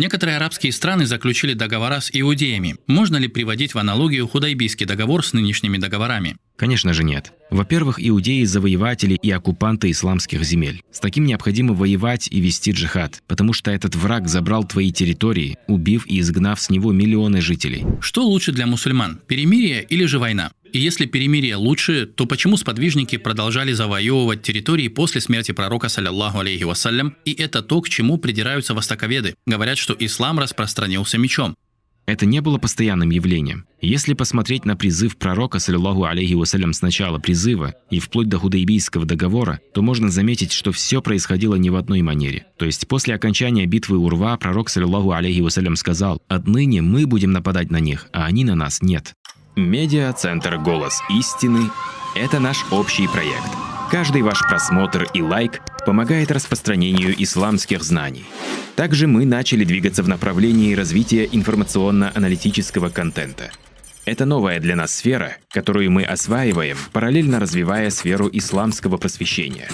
Некоторые арабские страны заключили договора с иудеями. Можно ли приводить в аналогию худайбийский договор с нынешними договорами? Конечно же нет. Во-первых, иудеи – завоеватели и оккупанты исламских земель. С таким необходимо воевать и вести джихад, потому что этот враг забрал твои территории, убив и изгнав с него миллионы жителей. Что лучше для мусульман – перемирие или же война? И если перемирие лучше, то почему сподвижники продолжали завоевывать территории после смерти пророка, саллиллаху алейхи вассалям, и это то, к чему придираются востоковеды, говорят, что ислам распространился мечом. Это не было постоянным явлением. Если посмотреть на призыв пророка, саллиллаху алейхи вассалям, с начала призыва и вплоть до Худайбийского договора, то можно заметить, что все происходило не в одной манере. То есть после окончания битвы Урва пророк, саллиллаху алейхи вассалям, сказал «Отныне мы будем нападать на них, а они на нас нет». Медиа-центр «Голос истины» – это наш общий проект. Каждый ваш просмотр и лайк помогает распространению исламских знаний. Также мы начали двигаться в направлении развития информационно-аналитического контента. Это новая для нас сфера, которую мы осваиваем, параллельно развивая сферу исламского просвещения.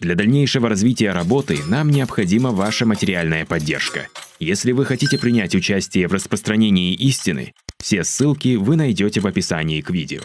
Для дальнейшего развития работы нам необходима ваша материальная поддержка. Если вы хотите принять участие в распространении истины, все ссылки вы найдете в описании к видео.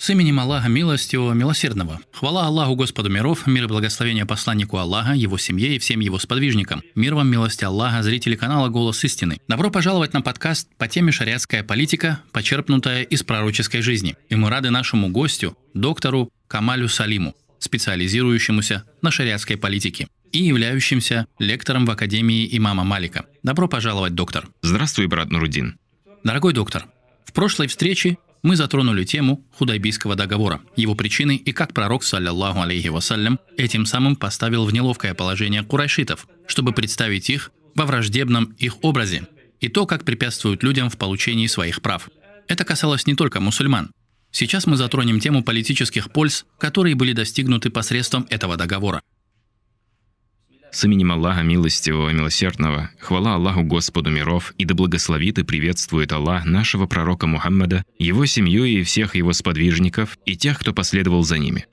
С именем Аллаха Милостивого, Милосердного. Хвала Аллаху Господу миров, мир и благословение посланнику Аллаха, его семье и всем его сподвижникам. Мир вам, милости Аллаха, зрители канала «Голос истины». Добро пожаловать на подкаст по теме «Шариатская политика, почерпнутая из пророческой жизни». И мы рады нашему гостю, доктору Камалю Салиму, специализирующемуся на шариатской политике и являющимся лектором в Академии имама Малика. Добро пожаловать, доктор. Здравствуй, брат Нурудин. Дорогой доктор, в прошлой встрече мы затронули тему Худайбийского договора, его причины и как пророк, саллиллаху алейхи вассалям, этим самым поставил в неловкое положение курайшитов, чтобы представить их во враждебном их образе, и то, как препятствуют людям в получении своих прав. Это касалось не только мусульман. Сейчас мы затронем тему политических польз, которые были достигнуты посредством этого договора. С именем Аллаха Милостивого Милосердного, хвала Аллаху Господу миров, и да благословит и приветствует Аллах нашего пророка Мухаммада, его семью и всех его сподвижников, и тех, кто последовал за ними.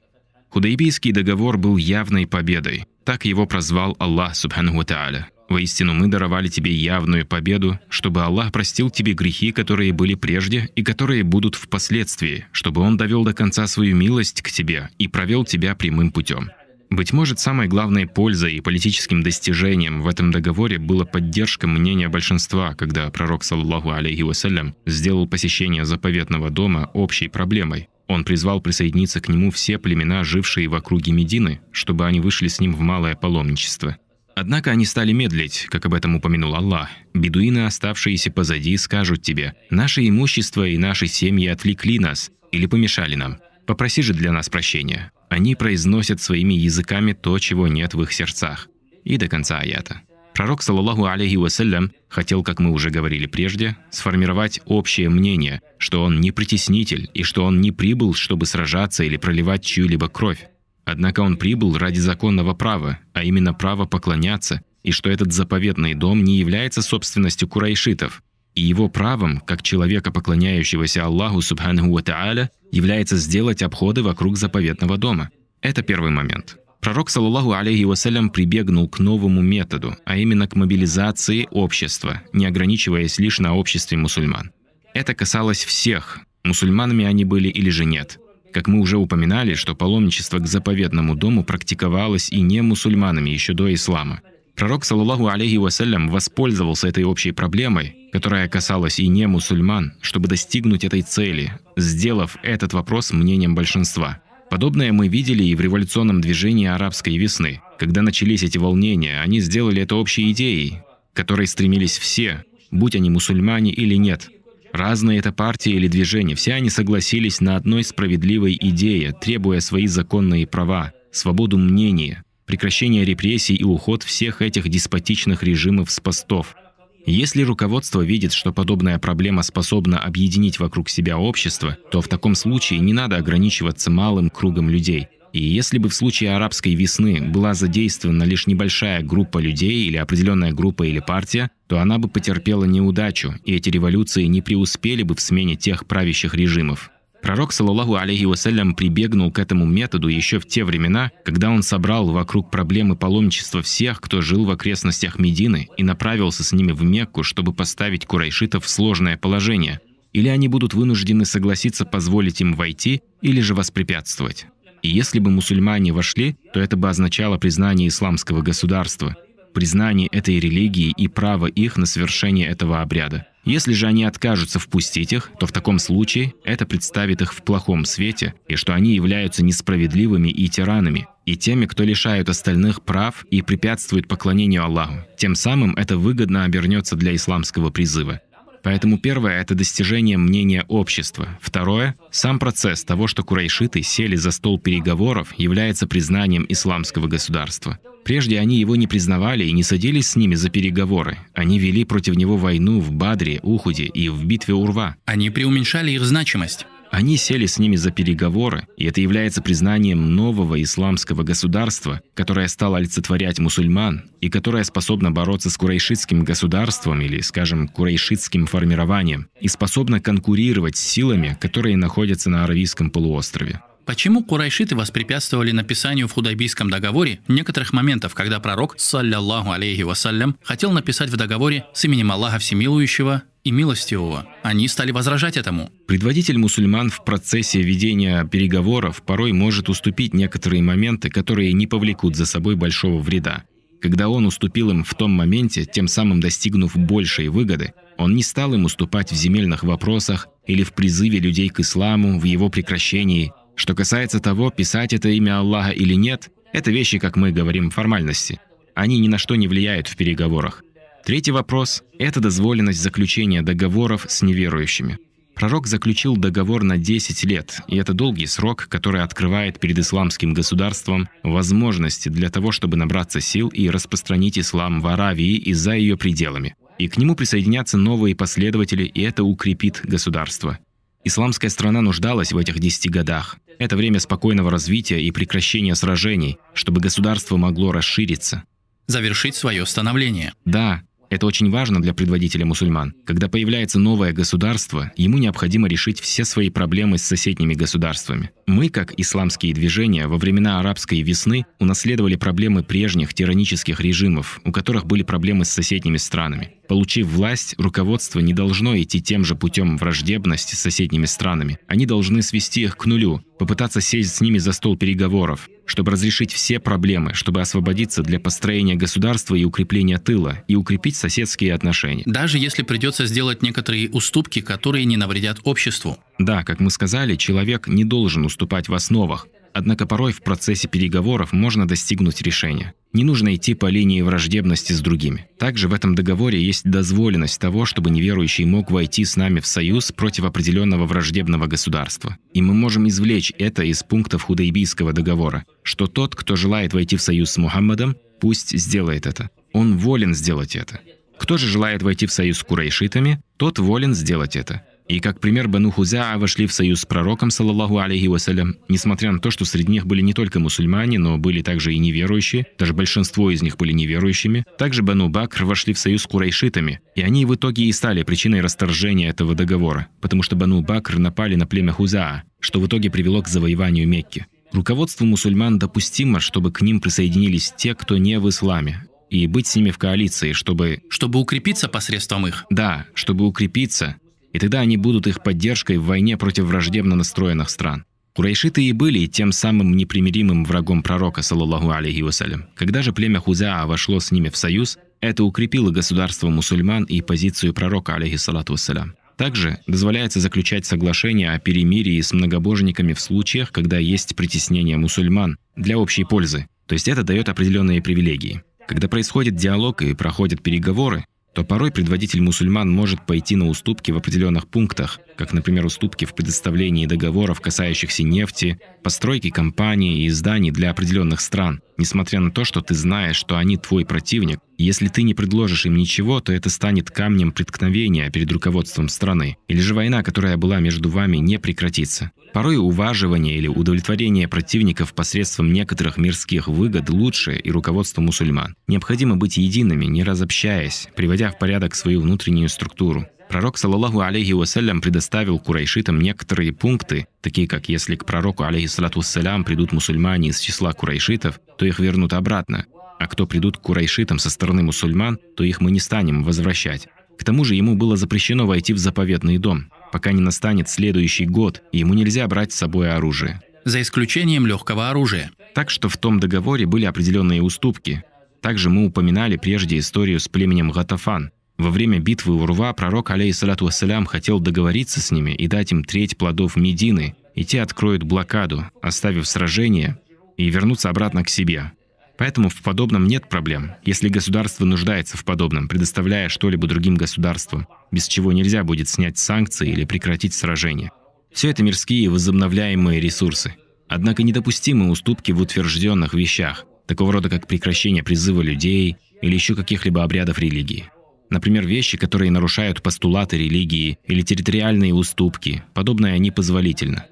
Худайбийский договор был явной победой, так его прозвал Аллах Субхану Тааля. Воистину мы даровали тебе явную победу, чтобы Аллах простил тебе грехи, которые были прежде и которые будут впоследствии, чтобы Он довел до конца свою милость к тебе и провел тебя прямым путем. Быть может, самой главной пользой и политическим достижением в этом договоре была поддержка мнения большинства, когда пророк, саллаху алейхи вассалям, сделал посещение заповедного дома общей проблемой. Он призвал присоединиться к нему все племена, жившие в округе Медины, чтобы они вышли с ним в малое паломничество. Однако они стали медлить, как об этом упомянул Аллах. «Бедуины, оставшиеся позади, скажут тебе, «Наше имущество и наши семьи отвлекли нас или помешали нам. Попроси же для нас прощения». Они произносят своими языками то, чего нет в их сердцах. И до конца аята. Пророк, саллаху алейхи вассалям, хотел, как мы уже говорили прежде, сформировать общее мнение, что он не притеснитель и что он не прибыл, чтобы сражаться или проливать чью-либо кровь. Однако он прибыл ради законного права, а именно права поклоняться, и что этот заповедный дом не является собственностью курайшитов, и его правом, как человека, поклоняющегося Аллаху Субханаху Ва является сделать обходы вокруг заповедного дома. Это первый момент. Пророк, саллаху алейхи вассалям, прибегнул к новому методу, а именно к мобилизации общества, не ограничиваясь лишь на обществе мусульман. Это касалось всех, мусульманами они были или же нет. Как мы уже упоминали, что паломничество к заповедному дому практиковалось и не мусульманами еще до ислама. Пророк, саллаху алейхи вассалям, воспользовался этой общей проблемой которая касалась и не мусульман, чтобы достигнуть этой цели, сделав этот вопрос мнением большинства. Подобное мы видели и в революционном движении арабской весны. Когда начались эти волнения, они сделали это общей идеей, которой стремились все, будь они мусульмане или нет. Разные это партии или движения, все они согласились на одной справедливой идее, требуя свои законные права, свободу мнения, прекращение репрессий и уход всех этих деспотичных режимов с постов – если руководство видит, что подобная проблема способна объединить вокруг себя общество, то в таком случае не надо ограничиваться малым кругом людей. И если бы в случае арабской весны была задействована лишь небольшая группа людей или определенная группа или партия, то она бы потерпела неудачу, и эти революции не преуспели бы в смене тех правящих режимов. Пророк, саллаху алейхи вассалям, прибегнул к этому методу еще в те времена, когда он собрал вокруг проблемы паломничества всех, кто жил в окрестностях Медины, и направился с ними в Мекку, чтобы поставить курайшитов в сложное положение. Или они будут вынуждены согласиться позволить им войти, или же воспрепятствовать. И если бы мусульмане вошли, то это бы означало признание исламского государства – признание этой религии и право их на совершение этого обряда. Если же они откажутся впустить их, то в таком случае это представит их в плохом свете, и что они являются несправедливыми и тиранами, и теми, кто лишают остальных прав и препятствует поклонению Аллаху. Тем самым это выгодно обернется для исламского призыва. Поэтому первое — это достижение мнения общества. Второе — сам процесс того, что курайшиты сели за стол переговоров, является признанием исламского государства. Прежде они его не признавали и не садились с ними за переговоры. Они вели против него войну в Бадре, Ухуде и в битве Урва. Они преуменьшали их значимость. Они сели с ними за переговоры, и это является признанием нового исламского государства, которое стало олицетворять мусульман и которое способно бороться с курайшитским государством или, скажем, курайшитским формированием и способно конкурировать с силами, которые находятся на Аравийском полуострове. Почему курайшиты воспрепятствовали написанию в худайбийском договоре некоторых моментов, когда пророк, саллиллаху алейхи вассалям, хотел написать в договоре с именем Аллаха Всемилующего и милостивого. Они стали возражать этому. Предводитель мусульман в процессе ведения переговоров порой может уступить некоторые моменты, которые не повлекут за собой большого вреда. Когда он уступил им в том моменте, тем самым достигнув большей выгоды, он не стал им уступать в земельных вопросах или в призыве людей к исламу, в его прекращении что касается того, писать это имя Аллаха или нет, это вещи, как мы говорим, формальности. Они ни на что не влияют в переговорах. Третий вопрос – это дозволенность заключения договоров с неверующими. Пророк заключил договор на 10 лет, и это долгий срок, который открывает перед исламским государством возможности для того, чтобы набраться сил и распространить ислам в Аравии и за ее пределами. И к нему присоединятся новые последователи, и это укрепит государство. Исламская страна нуждалась в этих десяти годах. Это время спокойного развития и прекращения сражений, чтобы государство могло расшириться. Завершить свое становление. Да, это очень важно для предводителя мусульман. Когда появляется новое государство, ему необходимо решить все свои проблемы с соседними государствами. Мы, как исламские движения, во времена арабской весны унаследовали проблемы прежних тиранических режимов, у которых были проблемы с соседними странами. Получив власть, руководство не должно идти тем же путем враждебности с соседними странами. Они должны свести их к нулю, попытаться сесть с ними за стол переговоров, чтобы разрешить все проблемы, чтобы освободиться для построения государства и укрепления тыла, и укрепить соседские отношения. Даже если придется сделать некоторые уступки, которые не навредят обществу. Да, как мы сказали, человек не должен уступать в основах, Однако порой в процессе переговоров можно достигнуть решения. Не нужно идти по линии враждебности с другими. Также в этом договоре есть дозволенность того, чтобы неверующий мог войти с нами в союз против определенного враждебного государства. И мы можем извлечь это из пунктов худайбийского договора, что тот, кто желает войти в союз с Мухаммадом, пусть сделает это. Он волен сделать это. Кто же желает войти в союз с курайшитами, тот волен сделать это. И как пример, Бану Хузя вошли в союз с пророком, саллаллаху алейхи вассалям, несмотря на то, что среди них были не только мусульмане, но были также и неверующие, даже большинство из них были неверующими. Также Бану Бакр вошли в союз с курайшитами, и они в итоге и стали причиной расторжения этого договора, потому что Бану Бакр напали на племя Хузаа, что в итоге привело к завоеванию Мекки. Руководству мусульман допустимо, чтобы к ним присоединились те, кто не в исламе, и быть с ними в коалиции, чтобы... Чтобы укрепиться посредством их? Да, чтобы укрепиться, и тогда они будут их поддержкой в войне против враждебно настроенных стран. Курайшиты и были тем самым непримиримым врагом пророка, саллаллаху алейхи вассалям. Когда же племя Хузаа вошло с ними в союз, это укрепило государство мусульман и позицию пророка, алейхи салату вассалям. Также дозволяется заключать соглашения о перемирии с многобожниками в случаях, когда есть притеснение мусульман для общей пользы. То есть это дает определенные привилегии. Когда происходит диалог и проходят переговоры, то порой предводитель мусульман может пойти на уступки в определенных пунктах, как, например, уступки в предоставлении договоров, касающихся нефти, постройки компаний и изданий для определенных стран, несмотря на то, что ты знаешь, что они твой противник, если ты не предложишь им ничего, то это станет камнем преткновения перед руководством страны, или же война, которая была между вами, не прекратится. Порой уваживание или удовлетворение противников посредством некоторых мирских выгод лучше и руководство мусульман. Необходимо быть едиными, не разобщаясь, приводя в порядок свою внутреннюю структуру. Пророк, саллаллаху алейхи вассалям, предоставил курайшитам некоторые пункты, такие как если к пророку, алейхиссалату вассалям, придут мусульмане из числа курайшитов, то их вернут обратно, а кто придут к курайшитам со стороны мусульман, то их мы не станем возвращать. К тому же ему было запрещено войти в заповедный дом, пока не настанет следующий год, и ему нельзя брать с собой оружие. За исключением легкого оружия. Так что в том договоре были определенные уступки. Также мы упоминали прежде историю с племенем Гатафан, во время битвы у Рва пророк, алейхиссалату ассалям хотел договориться с ними и дать им треть плодов Медины, и те откроют блокаду, оставив сражение, и вернутся обратно к себе. Поэтому в подобном нет проблем, если государство нуждается в подобном, предоставляя что-либо другим государствам, без чего нельзя будет снять санкции или прекратить сражение. Все это мирские возобновляемые ресурсы. Однако недопустимы уступки в утвержденных вещах, такого рода как прекращение призыва людей или еще каких-либо обрядов религии. Например, вещи, которые нарушают постулаты религии или территориальные уступки. Подобное непозволительно.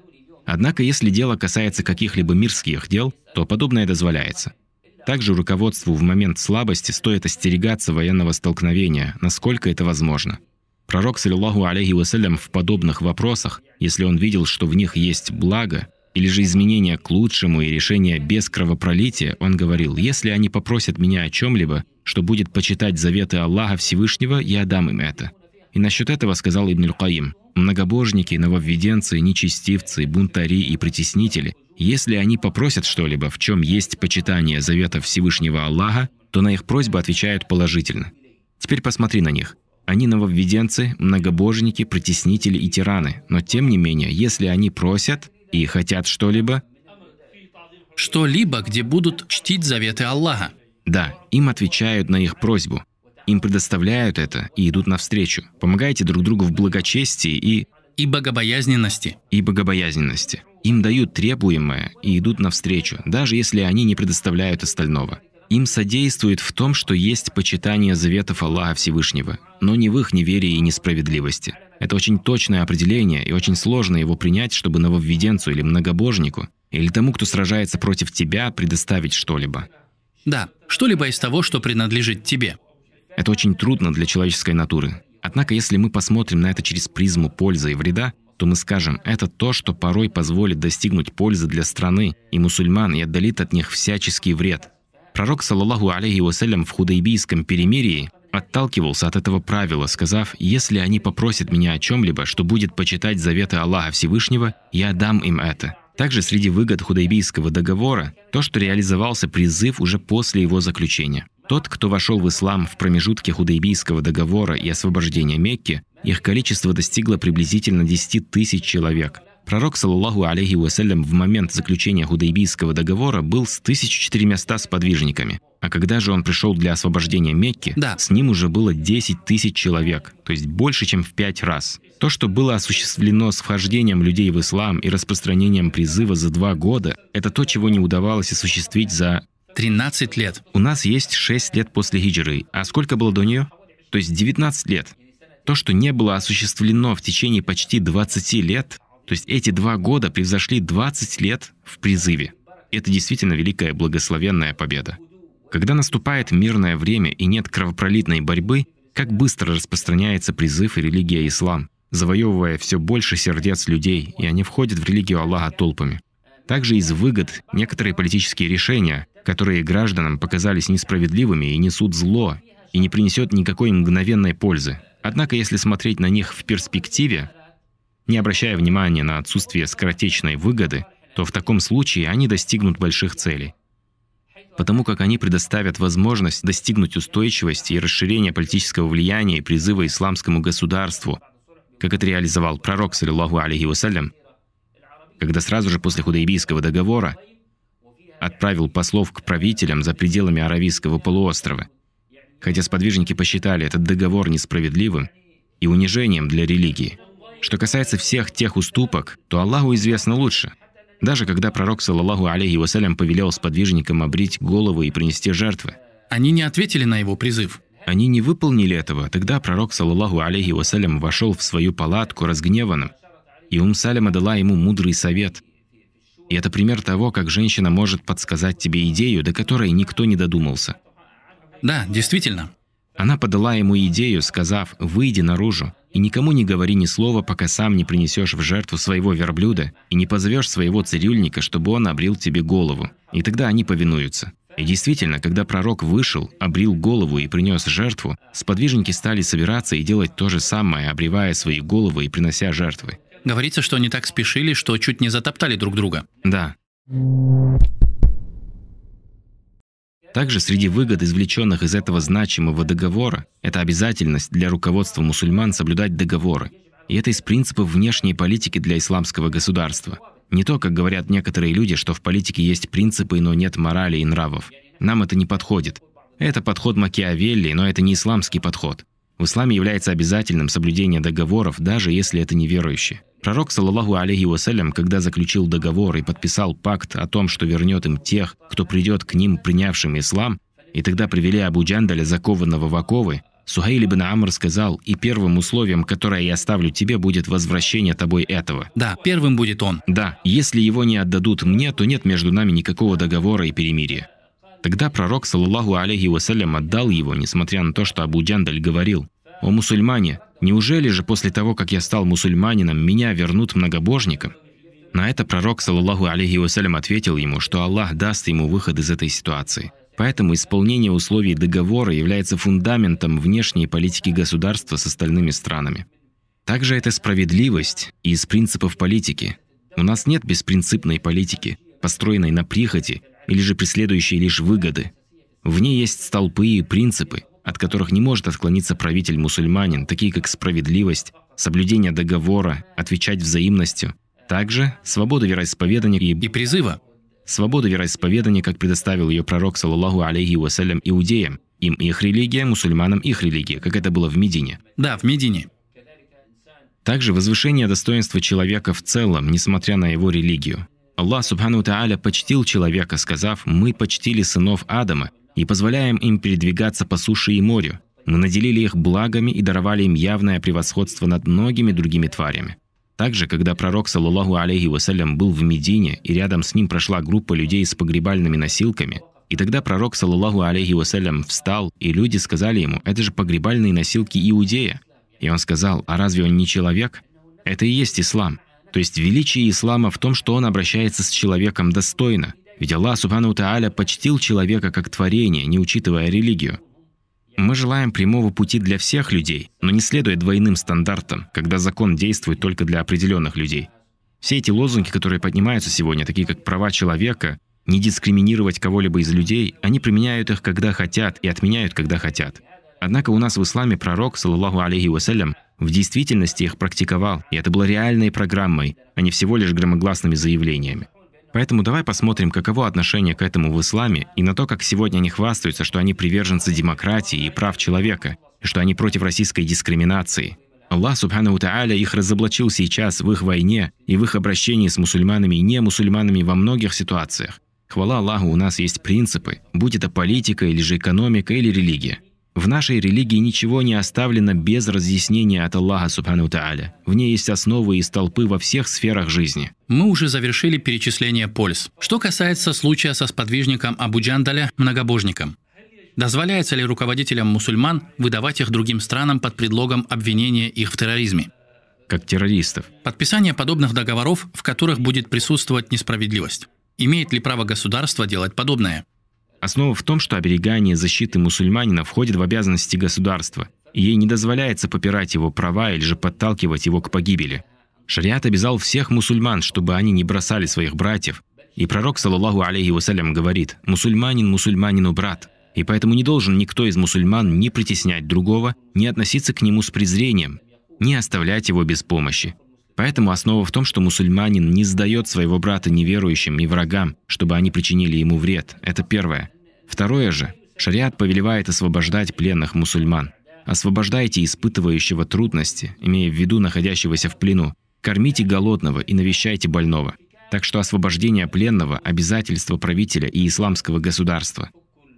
Однако, если дело касается каких-либо мирских дел, то подобное дозволяется. Также руководству в момент слабости стоит остерегаться военного столкновения, насколько это возможно. Пророк, саллиллаху алейхи вассалям, в подобных вопросах, если он видел, что в них есть благо, или же изменения к лучшему и решения без кровопролития, он говорил, «Если они попросят меня о чем-либо, что будет почитать заветы Аллаха Всевышнего, я дам им это. И насчет этого сказал Ибн Аль-Каим, многобожники, нововведенцы, нечестивцы, бунтари и притеснители, если они попросят что-либо, в чем есть почитание завета Всевышнего Аллаха, то на их просьбы отвечают положительно. Теперь посмотри на них. Они нововведенцы, многобожники, притеснители и тираны, но тем не менее, если они просят и хотят что-либо, что-либо, где будут чтить заветы Аллаха – да, им отвечают на их просьбу. Им предоставляют это и идут навстречу. Помогайте друг другу в благочестии и... И богобоязненности. И богобоязненности. Им дают требуемое и идут навстречу, даже если они не предоставляют остального. Им содействует в том, что есть почитание заветов Аллаха Всевышнего, но не в их неверии и несправедливости. Это очень точное определение, и очень сложно его принять, чтобы нововведенцу или многобожнику, или тому, кто сражается против тебя, предоставить что-либо. Да, что-либо из того, что принадлежит тебе. Это очень трудно для человеческой натуры. Однако, если мы посмотрим на это через призму пользы и вреда, то мы скажем, это то, что порой позволит достигнуть пользы для страны и мусульман и отдалит от них всяческий вред. Пророк, саллаллаху алейхи вассалям, в худайбийском перемирии отталкивался от этого правила, сказав, «Если они попросят меня о чем-либо, что будет почитать заветы Аллаха Всевышнего, я дам им это». Также среди выгод худайбийского договора то, что реализовался призыв уже после его заключения. Тот, кто вошел в ислам в промежутке худайбийского договора и освобождения Мекки, их количество достигло приблизительно 10 тысяч человек. Пророк, саллаху алейхи вассалям, в момент заключения худайбийского договора был с 1400 сподвижниками. А когда же он пришел для освобождения Мекки, да. с ним уже было 10 тысяч человек, то есть больше, чем в пять раз. То, что было осуществлено с вхождением людей в ислам и распространением призыва за два года, это то, чего не удавалось осуществить за 13 лет. У нас есть 6 лет после хиджры. А сколько было до нее? То есть 19 лет. То, что не было осуществлено в течение почти 20 лет, то есть эти два года превзошли 20 лет в призыве. Это действительно великая благословенная победа. Когда наступает мирное время и нет кровопролитной борьбы, как быстро распространяется призыв и религия ислам завоевывая все больше сердец людей, и они входят в религию Аллаха толпами. Также из выгод некоторые политические решения, которые гражданам показались несправедливыми и несут зло, и не принесет никакой мгновенной пользы. Однако, если смотреть на них в перспективе, не обращая внимания на отсутствие скоротечной выгоды, то в таком случае они достигнут больших целей. Потому как они предоставят возможность достигнуть устойчивости и расширения политического влияния и призыва исламскому государству – как это реализовал пророк, саллиллаху алейхи вассалям, когда сразу же после Худайбийского договора отправил послов к правителям за пределами Аравийского полуострова. Хотя сподвижники посчитали этот договор несправедливым и унижением для религии. Что касается всех тех уступок, то Аллаху известно лучше. Даже когда пророк, саллаху алейхи вассалям, повелел сподвижникам обрить головы и принести жертвы. Они не ответили на его призыв. Они не выполнили этого. Тогда пророк, саллаллаху алейхи вассалям, вошел в свою палатку разгневанным, и Ум Салема дала ему мудрый совет. И это пример того, как женщина может подсказать тебе идею, до которой никто не додумался. Да, действительно. Она подала ему идею, сказав «выйди наружу и никому не говори ни слова, пока сам не принесешь в жертву своего верблюда и не позовешь своего цирюльника, чтобы он обрил тебе голову». И тогда они повинуются. И действительно, когда пророк вышел, обрил голову и принес жертву, сподвижники стали собираться и делать то же самое, обревая свои головы и принося жертвы. Говорится, что они так спешили, что чуть не затоптали друг друга. Да. Также среди выгод, извлеченных из этого значимого договора, это обязательность для руководства мусульман соблюдать договоры. И это из принципов внешней политики для исламского государства. Не то, как говорят некоторые люди, что в политике есть принципы, но нет морали и нравов. Нам это не подходит. Это подход Макиавелли, но это не исламский подход. В исламе является обязательным соблюдение договоров, даже если это неверующие. Пророк, саллаху алейхи вассалям, когда заключил договор и подписал пакт о том, что вернет им тех, кто придет к ним, принявшим ислам, и тогда привели Абу Джандаля, закованного в оковы, Сухаиль бен Амр сказал, «И первым условием, которое я оставлю тебе, будет возвращение тобой этого». Да, первым будет он. Да, если его не отдадут мне, то нет между нами никакого договора и перемирия. Тогда пророк, саллаху алейхи вассалям, отдал его, несмотря на то, что Абу Джандаль говорил, «О мусульмане, неужели же после того, как я стал мусульманином, меня вернут многобожником?» На это пророк, саллаху алейхи вассалям, ответил ему, что Аллах даст ему выход из этой ситуации – Поэтому исполнение условий договора является фундаментом внешней политики государства с остальными странами. Также это справедливость и из принципов политики. У нас нет беспринципной политики, построенной на прихоти или же преследующей лишь выгоды. В ней есть столпы и принципы, от которых не может отклониться правитель-мусульманин, такие как справедливость, соблюдение договора, отвечать взаимностью, также свобода вероисповедания и, и призыва Свободу вероисповедания, как предоставил ее пророк, саллаху алейхи вассалям, иудеям. Им их религия, мусульманам их религия, как это было в Медине. Да, в Медине. Также возвышение достоинства человека в целом, несмотря на его религию. Аллах Субхану Тааля почтил человека, сказав «Мы почтили сынов Адама и позволяем им передвигаться по суше и морю. Мы наделили их благами и даровали им явное превосходство над многими другими тварями». Также, когда пророк, саллаллаху алейхи вассалям, был в Медине, и рядом с ним прошла группа людей с погребальными носилками, и тогда пророк, саллаллаху алейхи вассалям, встал, и люди сказали ему, это же погребальные носилки Иудея. И он сказал, а разве он не человек? Это и есть ислам. То есть величие ислама в том, что он обращается с человеком достойно. Ведь Аллах, субхану тааля, почтил человека как творение, не учитывая религию. Мы желаем прямого пути для всех людей, но не следуя двойным стандартам, когда закон действует только для определенных людей. Все эти лозунги, которые поднимаются сегодня, такие как права человека, не дискриминировать кого-либо из людей, они применяют их, когда хотят, и отменяют, когда хотят. Однако у нас в исламе пророк, саллаху алейхи вассалям, в действительности их практиковал, и это было реальной программой, а не всего лишь громогласными заявлениями. Поэтому давай посмотрим, каково отношение к этому в исламе и на то, как сегодня они хвастаются, что они приверженцы демократии и прав человека, и что они против российской дискриминации. Аллах Субхану Тааля их разоблачил сейчас в их войне и в их обращении с мусульманами и не мусульманами во многих ситуациях. Хвала Аллаху, у нас есть принципы, будь это политика или же экономика или религия. В нашей религии ничего не оставлено без разъяснения от Аллаха Субхану Тааля. В ней есть основы и столпы во всех сферах жизни. Мы уже завершили перечисление польз. Что касается случая со сподвижником Абу Джандаля, многобожником. Дозволяется ли руководителям мусульман выдавать их другим странам под предлогом обвинения их в терроризме? Как террористов. Подписание подобных договоров, в которых будет присутствовать несправедливость. Имеет ли право государство делать подобное? Основа в том, что оберегание защиты мусульманина входит в обязанности государства, и ей не дозволяется попирать его права или же подталкивать его к погибели. Шариат обязал всех мусульман, чтобы они не бросали своих братьев. И пророк, саллаллаху алейхи вассалям, говорит «Мусульманин мусульманину брат». И поэтому не должен никто из мусульман ни притеснять другого, ни относиться к нему с презрением, не оставлять его без помощи. Поэтому основа в том, что мусульманин не сдает своего брата неверующим и врагам, чтобы они причинили ему вред. Это первое. Второе же, шариат повелевает освобождать пленных мусульман. Освобождайте испытывающего трудности, имея в виду находящегося в плену. Кормите голодного и навещайте больного. Так что освобождение пленного – обязательство правителя и исламского государства.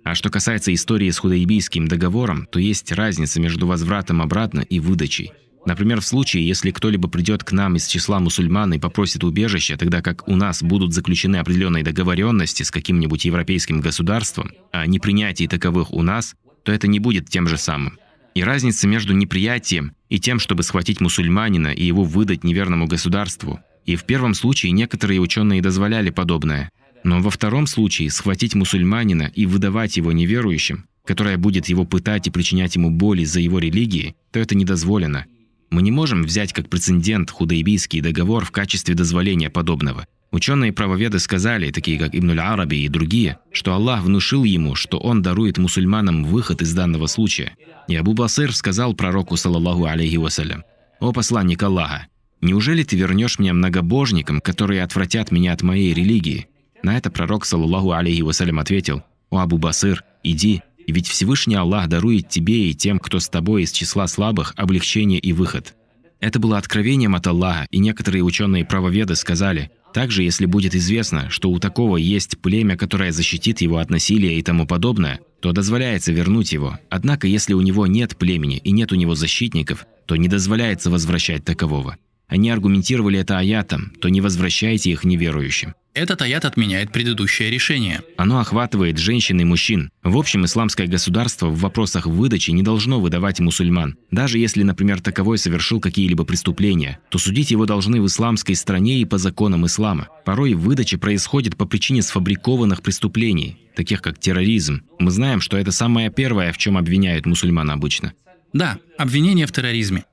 А что касается истории с худайбийским договором, то есть разница между возвратом обратно и выдачей – Например, в случае, если кто-либо придет к нам из числа мусульман и попросит убежище, тогда как у нас будут заключены определенные договоренности с каким-нибудь европейским государством, о а непринятии таковых у нас, то это не будет тем же самым. И разница между неприятием и тем, чтобы схватить мусульманина и его выдать неверному государству. И в первом случае некоторые ученые дозволяли подобное. Но во втором случае схватить мусульманина и выдавать его неверующим, которая будет его пытать и причинять ему боли за его религии, то это недозволено – мы не можем взять как прецедент худайбийский договор в качестве дозволения подобного. Ученые и правоведы сказали, такие как Ибн Араби и другие, что Аллах внушил ему, что он дарует мусульманам выход из данного случая. И Абу Басыр сказал пророку, саллаллаху алейхи вассалям, «О посланник Аллаха, неужели ты вернешь меня многобожникам, которые отвратят меня от моей религии?» На это пророк, саллаллаху алейхи вассалям, ответил, «О Абу Басыр, иди, и ведь Всевышний Аллах дарует тебе и тем, кто с тобой из числа слабых, облегчение и выход. Это было откровением от Аллаха, и некоторые ученые-правоведы сказали, также если будет известно, что у такого есть племя, которое защитит его от насилия и тому подобное, то дозволяется вернуть его. Однако, если у него нет племени и нет у него защитников, то не дозволяется возвращать такового. Они аргументировали это аятом, то не возвращайте их неверующим. Этот аят отменяет предыдущее решение. Оно охватывает женщин и мужчин. В общем, исламское государство в вопросах выдачи не должно выдавать мусульман. Даже если, например, таковой совершил какие-либо преступления, то судить его должны в исламской стране и по законам ислама. Порой выдача происходит по причине сфабрикованных преступлений, таких как терроризм. Мы знаем, что это самое первое, в чем обвиняют мусульман обычно. Да, обвинение в терроризме.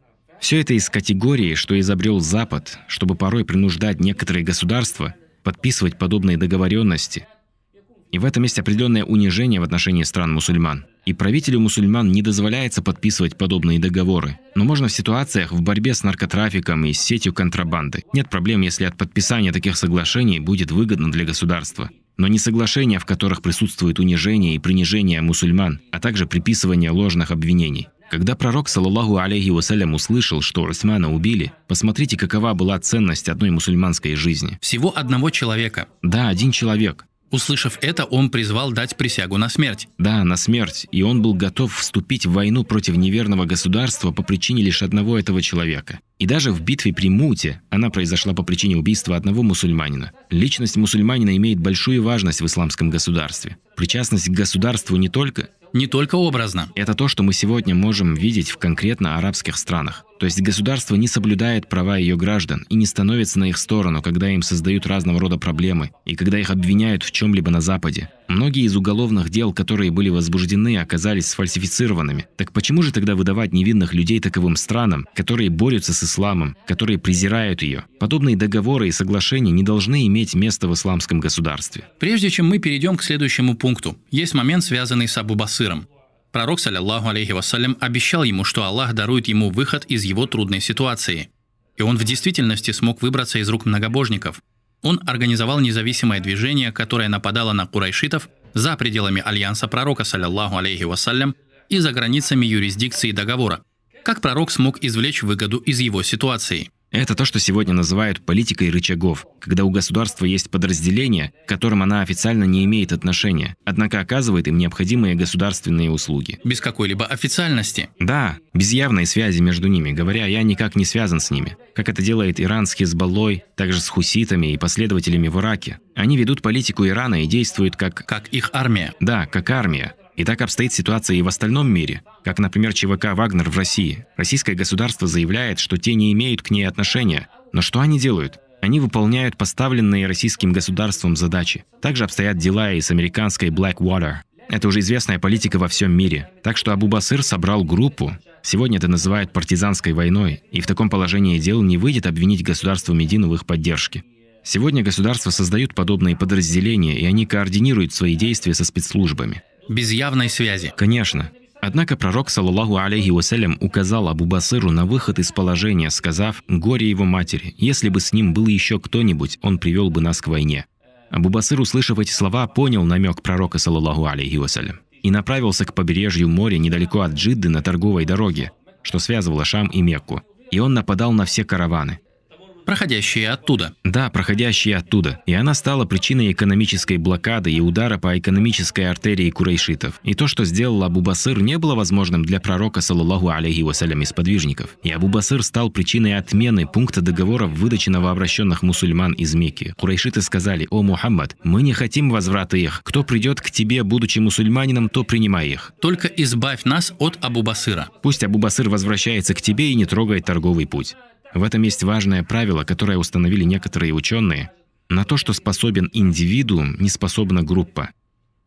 Все это из категории, что изобрел Запад, чтобы порой принуждать некоторые государства подписывать подобные договоренности. И в этом есть определенное унижение в отношении стран-мусульман. И правителю мусульман не дозволяется подписывать подобные договоры. Но можно в ситуациях в борьбе с наркотрафиком и с сетью контрабанды. Нет проблем, если от подписания таких соглашений будет выгодно для государства. Но не соглашения, в которых присутствует унижение и принижение мусульман, а также приписывание ложных обвинений. Когда пророк, саллаллаху алейхи вассалям, услышал, что Усмана убили, посмотрите, какова была ценность одной мусульманской жизни. Всего одного человека. Да, один человек. Услышав это, он призвал дать присягу на смерть. Да, на смерть, и он был готов вступить в войну против неверного государства по причине лишь одного этого человека. И даже в битве при Муте она произошла по причине убийства одного мусульманина. Личность мусульманина имеет большую важность в исламском государстве. Причастность к государству не только не только образно. Это то, что мы сегодня можем видеть в конкретно арабских странах. То есть государство не соблюдает права ее граждан и не становится на их сторону, когда им создают разного рода проблемы и когда их обвиняют в чем-либо на Западе. Многие из уголовных дел, которые были возбуждены, оказались сфальсифицированными. Так почему же тогда выдавать невинных людей таковым странам, которые борются с исламом, которые презирают ее? Подобные договоры и соглашения не должны иметь места в исламском государстве. Прежде чем мы перейдем к следующему пункту, есть момент, связанный с Абу Басыром. Пророк, саллиллаху алейхи вассалям, обещал ему, что Аллах дарует ему выход из его трудной ситуации. И он в действительности смог выбраться из рук многобожников – он организовал независимое движение, которое нападало на курайшитов за пределами альянса пророка, саллиллаху алейхи вассалям, и за границами юрисдикции договора. Как пророк смог извлечь выгоду из его ситуации – это то, что сегодня называют политикой рычагов, когда у государства есть подразделения, к которым она официально не имеет отношения, однако оказывает им необходимые государственные услуги. Без какой-либо официальности? Да, без явной связи между ними, говоря, я никак не связан с ними, как это делает Иран с Хизбаллой, также с хуситами и последователями в Ираке. Они ведут политику Ирана и действуют как... Как их армия. Да, как армия. И так обстоит ситуация и в остальном мире, как, например, ЧВК «Вагнер» в России. Российское государство заявляет, что те не имеют к ней отношения. Но что они делают? Они выполняют поставленные российским государством задачи. Также обстоят дела и с американской Blackwater. Это уже известная политика во всем мире. Так что Абу Абубасыр собрал группу. Сегодня это называют партизанской войной, и в таком положении дел не выйдет обвинить государство Медину в их поддержке. Сегодня государства создают подобные подразделения, и они координируют свои действия со спецслужбами без явной связи. Конечно. Однако пророк, саллаллаху алейхи вассалям, указал Абу Басыру на выход из положения, сказав «Горе его матери, если бы с ним был еще кто-нибудь, он привел бы нас к войне». Абу Басыр, услышав эти слова, понял намек пророка, саллаллаху алейхи вассалям, и направился к побережью моря недалеко от Джидды на торговой дороге, что связывало Шам и Мекку. И он нападал на все караваны проходящие оттуда. Да, проходящие оттуда. И она стала причиной экономической блокады и удара по экономической артерии курейшитов. И то, что сделал Абу-Басыр, не было возможным для пророка, саллаллаху алейхи вассалям, из подвижников. И Абу-Басыр стал причиной отмены пункта договора выдачи новообращенных мусульман из Мекки. Курейшиты сказали, «О, Мухаммад, мы не хотим возврата их. Кто придет к тебе, будучи мусульманином, то принимай их». Только избавь нас от Абу-Басыра. Пусть Абу-Басыр возвращается к тебе и не трогает торговый путь. В этом есть важное правило, которое установили некоторые ученые. На то, что способен индивидуум, не способна группа.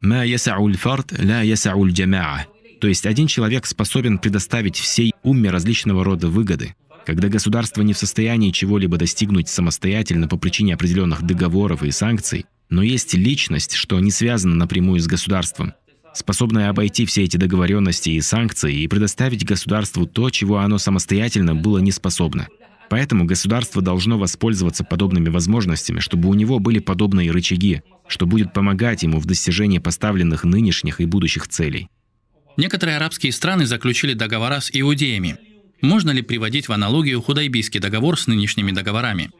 «Ма ясауль фарт, ля ясауль джамаа». То есть один человек способен предоставить всей умме различного рода выгоды. Когда государство не в состоянии чего-либо достигнуть самостоятельно по причине определенных договоров и санкций, но есть личность, что не связано напрямую с государством, способная обойти все эти договоренности и санкции и предоставить государству то, чего оно самостоятельно было не способно. Поэтому государство должно воспользоваться подобными возможностями, чтобы у него были подобные рычаги, что будет помогать ему в достижении поставленных нынешних и будущих целей. Некоторые арабские страны заключили договора с иудеями. Можно ли приводить в аналогию худайбийский договор с нынешними договорами?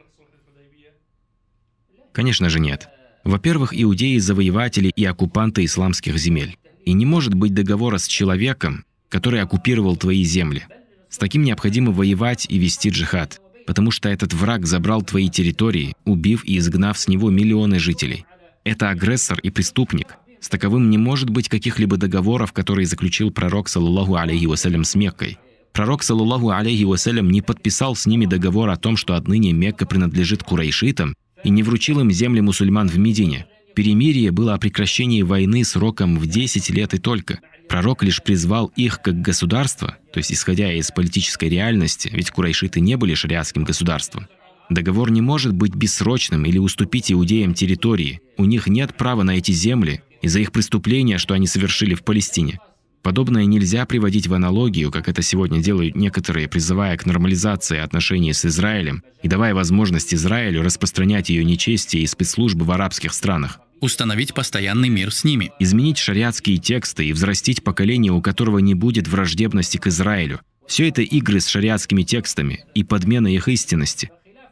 Конечно же нет. Во-первых, иудеи – завоеватели и оккупанты исламских земель. И не может быть договора с человеком, который оккупировал твои земли – с таким необходимо воевать и вести джихад, потому что этот враг забрал твои территории, убив и изгнав с него миллионы жителей. Это агрессор и преступник. С таковым не может быть каких-либо договоров, которые заключил пророк, саллаллаху алейхи вассалям, с Меккой. Пророк, саллаллаху алейхи вассалям, не подписал с ними договор о том, что отныне Мекка принадлежит курайшитам, и не вручил им земли мусульман в Медине – Перемирие было о прекращении войны сроком в 10 лет и только. Пророк лишь призвал их как государство, то есть исходя из политической реальности, ведь курайшиты не были шариатским государством. Договор не может быть бессрочным или уступить иудеям территории. У них нет права на эти земли из-за их преступления, что они совершили в Палестине. Подобное нельзя приводить в аналогию, как это сегодня делают некоторые, призывая к нормализации отношений с Израилем и давая возможность Израилю распространять ее нечестие и спецслужбы в арабских странах установить постоянный мир с ними. Изменить шариатские тексты и взрастить поколение, у которого не будет враждебности к Израилю. Все это игры с шариатскими текстами и подмена их истинности.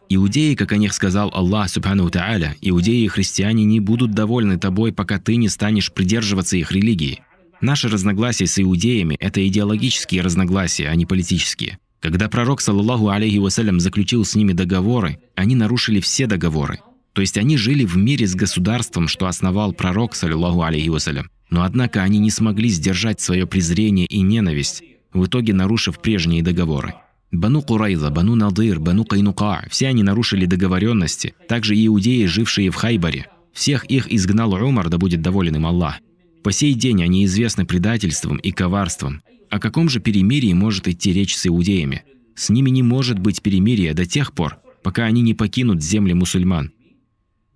Иудеи, как о них сказал Аллах Субхану Тааля, иудеи и христиане не будут довольны тобой, пока ты не станешь придерживаться их религии. Наши разногласия с иудеями – это идеологические разногласия, а не политические. Когда пророк, саллаху алейхи вассалям, заключил с ними договоры, они нарушили все договоры. То есть они жили в мире с государством, что основал пророк, саллиллаху алейхи вассалям. Но однако они не смогли сдержать свое презрение и ненависть, в итоге нарушив прежние договоры. Бану Курайза, Бану Надыр, Бану Кайнука – все они нарушили договоренности, также иудеи, жившие в Хайбаре. Всех их изгнал Умар, да будет доволен им Аллах. По сей день они известны предательством и коварством. О каком же перемирии может идти речь с иудеями? С ними не может быть перемирия до тех пор, пока они не покинут земли мусульман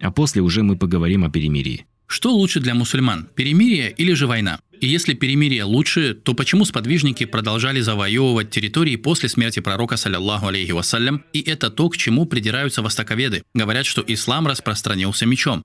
а после уже мы поговорим о перемирии. Что лучше для мусульман, перемирие или же война? И если перемирие лучше, то почему сподвижники продолжали завоевывать территории после смерти пророка, саллиллаху алейхи вассалям, и это то, к чему придираются востоковеды, говорят, что ислам распространился мечом?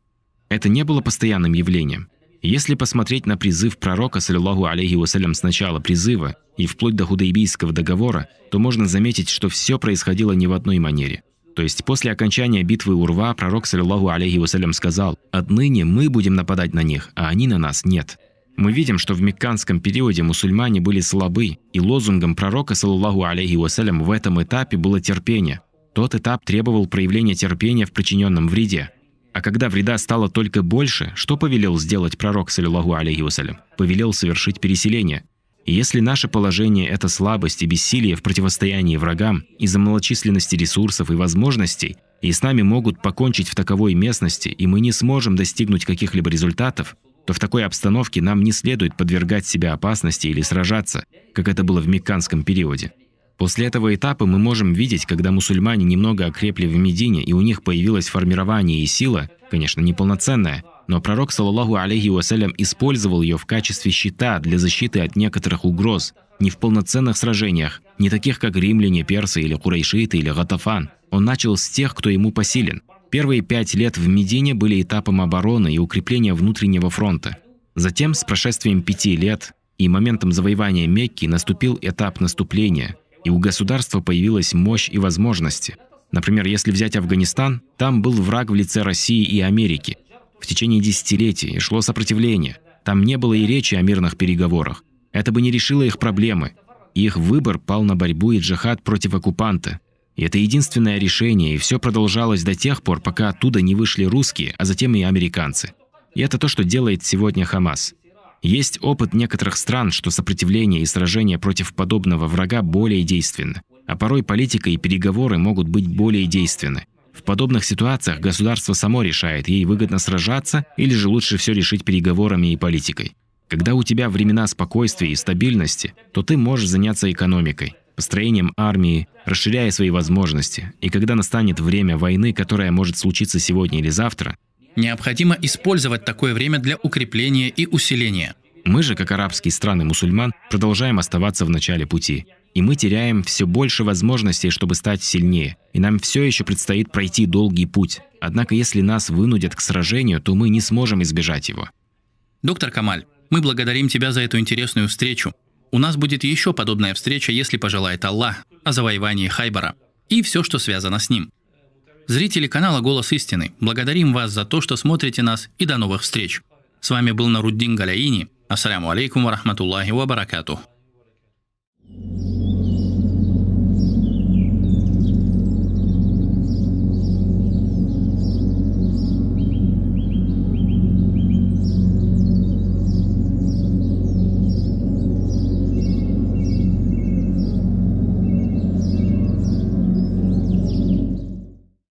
Это не было постоянным явлением. Если посмотреть на призыв пророка, саллиллаху алейхи вассалям, с начала призыва и вплоть до Худайбийского договора, то можно заметить, что все происходило не в одной манере. То есть после окончания битвы Урва пророк, саллиллаху алейхи вассалям, сказал «Отныне мы будем нападать на них, а они на нас нет». Мы видим, что в мекканском периоде мусульмане были слабы, и лозунгом пророка, саллиллаху алейхи вассалям, в этом этапе было терпение. Тот этап требовал проявления терпения в причиненном вреде. А когда вреда стало только больше, что повелел сделать пророк, саллиллаху алейхи вассалям? Повелел совершить переселение – если наше положение – это слабость и бессилие в противостоянии врагам из-за малочисленности ресурсов и возможностей, и с нами могут покончить в таковой местности, и мы не сможем достигнуть каких-либо результатов, то в такой обстановке нам не следует подвергать себя опасности или сражаться, как это было в Мекканском периоде. После этого этапа мы можем видеть, когда мусульмане немного окрепли в Медине и у них появилось формирование и сила, конечно, неполноценная, но пророк, саллаху алейхи вассалям, использовал ее в качестве щита для защиты от некоторых угроз, не в полноценных сражениях, не таких, как римляне, персы или курайшиты или гатафан. Он начал с тех, кто ему посилен. Первые пять лет в Медине были этапом обороны и укрепления внутреннего фронта. Затем, с прошествием пяти лет и моментом завоевания Мекки, наступил этап наступления, и у государства появилась мощь и возможности. Например, если взять Афганистан, там был враг в лице России и Америки. В течение десятилетий шло сопротивление. Там не было и речи о мирных переговорах. Это бы не решило их проблемы. Их выбор пал на борьбу и джихад против оккупанта. И это единственное решение, и все продолжалось до тех пор, пока оттуда не вышли русские, а затем и американцы. И это то, что делает сегодня Хамас. Есть опыт некоторых стран, что сопротивление и сражение против подобного врага более действенны, а порой политика и переговоры могут быть более действенны. В подобных ситуациях государство само решает, ей выгодно сражаться или же лучше все решить переговорами и политикой. Когда у тебя времена спокойствия и стабильности, то ты можешь заняться экономикой, построением армии, расширяя свои возможности. И когда настанет время войны, которая может случиться сегодня или завтра, необходимо использовать такое время для укрепления и усиления. Мы же, как арабские страны мусульман, продолжаем оставаться в начале пути и мы теряем все больше возможностей, чтобы стать сильнее, и нам все еще предстоит пройти долгий путь. Однако если нас вынудят к сражению, то мы не сможем избежать его. Доктор Камаль, мы благодарим тебя за эту интересную встречу. У нас будет еще подобная встреча, если пожелает Аллах, о завоевании Хайбара и все, что связано с ним. Зрители канала «Голос истины», благодарим вас за то, что смотрите нас и до новых встреч. С вами был Наруддин Галяини. Ассаляму алейкум ва рахматуллахи ва баракатух.